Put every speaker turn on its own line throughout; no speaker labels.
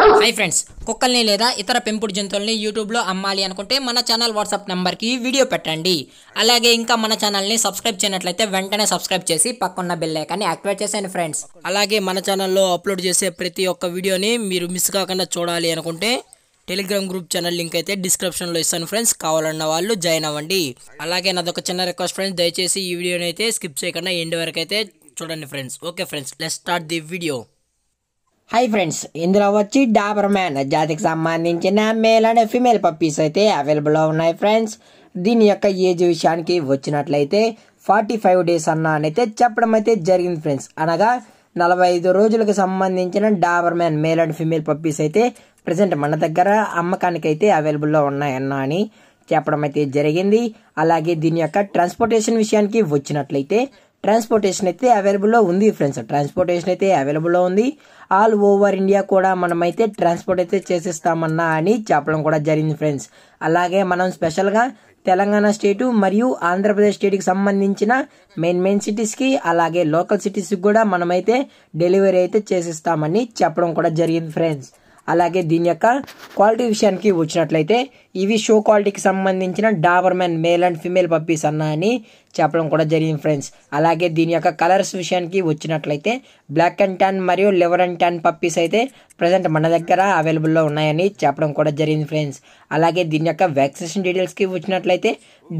hi friends కుక్కల్ని లేదా ఇతర పెంపుడు జంతువుల్ని యూట్యూబ్లో అమ్మాలి అనుకుంటే మన ఛానల్ వాట్సాప్ నెంబర్కి వీడియో పెట్టండి అలాగే ఇంకా మన ఛానల్ని సబ్స్క్రైబ్ చేయనట్లయితే వెంటనే సబ్స్క్రైబ్ చేసి పక్కన్న బెల్ యాక్టివేట్ చేసేయండి ఫ్రెండ్స్ అలాగే మన ఛానల్లో అప్లోడ్ చేసే ప్రతి ఒక్క వీడియోని మీరు మిస్ కాకుండా చూడాలి అనుకుంటే టెలిగ్రామ్ గ్రూప్ ఛానల్ లింక్ అయితే డిస్క్రిప్షన్లో ఇస్తాను ఫ్రెండ్స్ కావాలన్న వాళ్ళు జాయిన్ అవ్వండి అలాగే నాదొక చిన్న రిక్వెస్ట్ ఫ్రెండ్స్ దయచేసి ఈ వీడియోని అయితే స్కిప్ చేయకుండా ఎండ్ వరకు అయితే చూడండి friends okay friends let start the video hi friends ఇందులో వచ్చి డాబర్ మ్యాన్ జాతికి సంబంధించిన మేల్ అండ్ ఫిమేల్ పప్పీస్ అయితే అవైలబుల్లో ఉన్నాయి ఫ్రెండ్స్ దీని యొక్క ఏజ్ విషయానికి వచ్చినట్లయితే ఫార్టీ ఫైవ్ డేస్ అన్న అయితే చెప్పడం అయితే జరిగింది ఫ్రెండ్స్ అనగా నలభై ఐదు రోజులకు సంబంధించిన Doberman male and female puppies అయితే ప్రజెంట్ మన దగ్గర అమ్మకానికి అయితే అవైలబుల్లో ఉన్నాయన్న అని చెప్పడం అయితే జరిగింది అలాగే దీని యొక్క ట్రాన్స్పోర్టేషన్ విషయానికి వచ్చినట్లయితే ట్రాన్స్పోర్టేషన్ అయితే అవైలబుల్లో ఉంది ఫ్రెండ్స్ ట్రాన్స్పోర్టేషన్ అయితే అవైలబుల్లో ఉంది ఆల్ ఓవర్ ఇండియా కూడా మనమైతే ట్రాన్స్పోర్ట్ అయితే చేసిస్తామన్నా అని చెప్పడం కూడా జరిగింది ఫ్రెండ్స్ అలాగే మనం స్పెషల్గా తెలంగాణ స్టేటు మరియు ఆంధ్రప్రదేశ్ స్టేట్కి సంబంధించిన మెయిన్ మెయిన్ సిటీస్కి అలాగే లోకల్ సిటీస్కి కూడా మనమైతే డెలివరీ అయితే చేసిస్తామని చెప్పడం కూడా జరిగింది ఫ్రెండ్స్ అలాగే దీని యొక్క క్వాలిటీ విషయానికి వచ్చినట్లయితే ఇవి షో క్వాలిటీకి సంబంధించిన Doberman male and female puppies అన్నా అని చెప్పడం కూడా జరిగింది ఫ్రెండ్స్ అలాగే దీని యొక్క కలర్స్ విషయానికి వచ్చినట్లయితే బ్లాక్ అండ్ ట్యాన్ మరియు లెవర్ అండ్ ట్యాన్ పప్పీస్ అయితే ప్రజెంట్ మన దగ్గర అవైలబుల్లో ఉన్నాయని చెప్పడం కూడా జరిగింది ఫ్రెండ్స్ అలాగే దీని యొక్క వ్యాక్సినేషన్ డీటెయిల్స్కి వచ్చినట్లయితే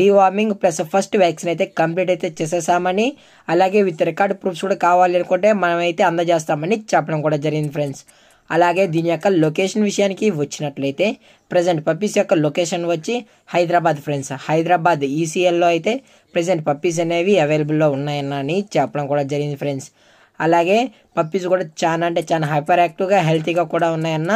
డివార్మింగ్ ప్లస్ ఫస్ట్ వ్యాక్సిన్ అయితే కంప్లీట్ అయితే చేసేసామని అలాగే విత్ రికార్డ్ ప్రూఫ్స్ కూడా కావాలి అనుకుంటే మనమైతే అందజేస్తామని చెప్పడం కూడా జరిగింది ఫ్రెండ్స్ అలాగే దీని యొక్క లొకేషన్ విషయానికి వచ్చినట్లయితే ప్రజెంట్ పప్పీస్ యొక్క లొకేషన్ వచ్చి హైదరాబాద్ ఫ్రెండ్స్ హైదరాబాద్ ఈసీఎల్లో e అయితే ప్రజెంట్ పప్పీస్ అనేవి అవైలబుల్లో ఉన్నాయని చెప్పడం కూడా జరిగింది ఫ్రెండ్స్ అలాగే పప్పీస్ కూడా చాలా అంటే చాలా హైపర్ యాక్టివ్గా హెల్తీగా కూడా ఉన్నాయన్న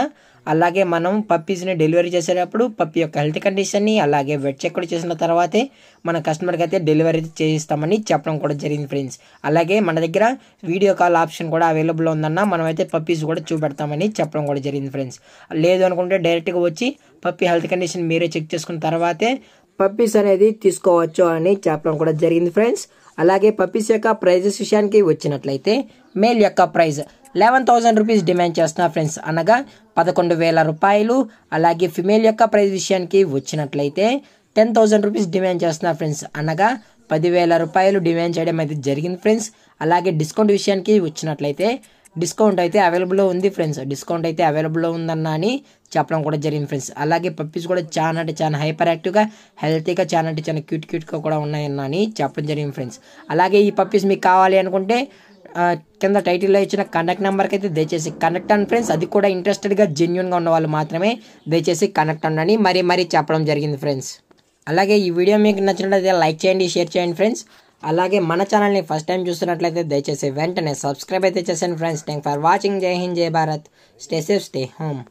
అలాగే మనం పప్పీస్ని డెలివరీ చేసేటప్పుడు పప్పీ యొక్క హెల్త్ కండిషన్ని అలాగే వెట్ చెక్ కూడా చేసిన తర్వాతే మన కస్టమర్కి అయితే డెలివరీ చేయిస్తామని చెప్పడం కూడా జరిగింది ఫ్రెండ్స్ అలాగే మన దగ్గర వీడియో కాల్ ఆప్షన్ కూడా అవైలబుల్ ఉందన్న మనమైతే పప్పీస్ కూడా చూపెడతామని చెప్పడం కూడా జరిగింది ఫ్రెండ్స్ లేదు అనుకుంటే డైరెక్ట్గా వచ్చి పప్పి హెల్త్ కండిషన్ మీరే చెక్ చేసుకున్న తర్వాతే పప్పీస్ అనేది తీసుకోవచ్చు అని చెప్పడం కూడా జరిగింది ఫ్రెండ్స్ అలాగే పప్పీస్ యొక్క ప్రైజెస్ విషయానికి వచ్చినట్లయితే మేల్ యొక్క price eleven thousand rupees demand చేస్తున్నా ఫ్రెండ్స్ అనగా పదకొండు వేల రూపాయలు అలాగే ఫిమేల్ యొక్క ప్రైజ్ విషయానికి వచ్చినట్లయితే టెన్ థౌజండ్ రూపీస్ డిమాండ్ చేస్తున్నా ఫ్రెండ్స్ అనగా పదివేల రూపాయలు డిమాండ్ చేయడం అయితే జరిగింది ఫ్రెండ్స్ అలాగే డిస్కౌంట్ విషయానికి వచ్చినట్లయితే డిస్కౌంట్ అయితే అవైలబుల్లో ఉంది ఫ్రెండ్స్ డిస్కౌంట్ అయితే అవైలబుల్లో ఉందన్న అని చెప్పడం కూడా జరిగింది ఫ్రెండ్స్ అలాగే పప్పీస్ కూడా చాలా అంటే చాలా హైపర్ యాక్టివ్గా హెల్తీగా చాలా అంటే చాలా క్యూట్ క్యూట్గా కూడా ఉన్నాయన్న అని చెప్పడం జరిగింది ఫ్రెండ్స్ అలాగే ఈ పప్పీస్ మీకు కావాలి అనుకుంటే కింద టైటిల్లో ఇచ్చిన కనెక్ట్ నెంబర్కి అయితే దయచేసి కనెక్ట్ అండ్ ఫ్రెండ్స్ అది కూడా ఇంట్రెస్టెడ్గా జెన్యున్గా ఉన్న వాళ్ళు మాత్రమే దయచేసి కనెక్ట్ అండి మరీ మరీ చెప్పడం జరిగింది ఫ్రెండ్స్ అలాగే ఈ వీడియో మీకు నచ్చినట్లయితే లైక్ చేయండి షేర్ చేయండి ఫ్రెండ్స్ అలాగే మన ఛానల్ని ఫస్ట్ టైం చూస్తున్నట్లయితే దయచేసి వెంటనే సబ్స్క్రైబ్ అయితే చేశాను friends thank for watching Jai Hind Jai Bharat stay safe stay home